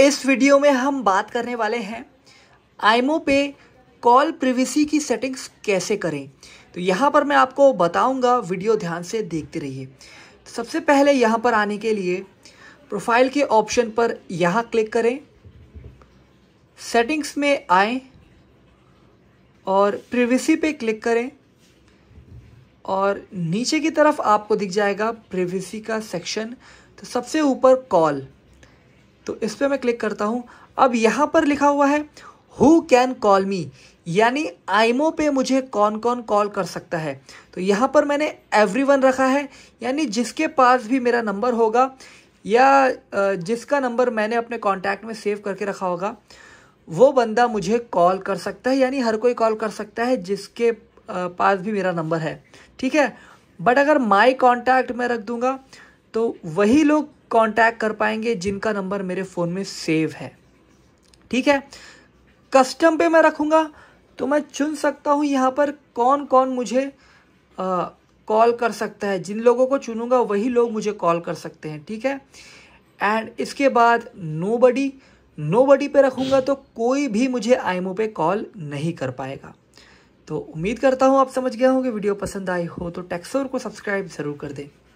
इस वीडियो में हम बात करने वाले हैं आईमो पे कॉल प्रिवेसी की सेटिंग्स कैसे करें तो यहाँ पर मैं आपको बताऊंगा वीडियो ध्यान से देखते रहिए तो सबसे पहले यहाँ पर आने के लिए प्रोफाइल के ऑप्शन पर यहाँ क्लिक करें सेटिंग्स में आए और प्रिवेसी पे क्लिक करें और नीचे की तरफ आपको दिख जाएगा प्रिवेसी का सेक्शन तो सबसे ऊपर कॉल तो इस पर मैं क्लिक करता हूँ अब यहाँ पर लिखा हुआ है हु कैन कॉल मी यानी आईमो पे मुझे कौन कौन कॉल कर सकता है तो यहाँ पर मैंने एवरी रखा है यानी जिसके पास भी मेरा नंबर होगा या जिसका नंबर मैंने अपने कॉन्टैक्ट में सेव करके रखा होगा वो बंदा मुझे कॉल कर सकता है यानी हर कोई कॉल कर सकता है जिसके पास भी मेरा नंबर है ठीक है बट अगर माई कॉन्टैक्ट में रख दूँगा तो वही लोग कांटेक्ट कर पाएंगे जिनका नंबर मेरे फ़ोन में सेव है ठीक है कस्टम पे मैं रखूँगा तो मैं चुन सकता हूँ यहाँ पर कौन कौन मुझे कॉल कर सकता है जिन लोगों को चुनूँगा वही लोग मुझे कॉल कर सकते हैं ठीक है एंड इसके बाद नो बडी नो बडी पे रखूँगा तो कोई भी मुझे आईमो पे कॉल नहीं कर पाएगा तो उम्मीद करता हूँ आप समझ गया होंगे वीडियो पसंद आई हो तो टेक्सोर को सब्सक्राइब ज़रूर कर दें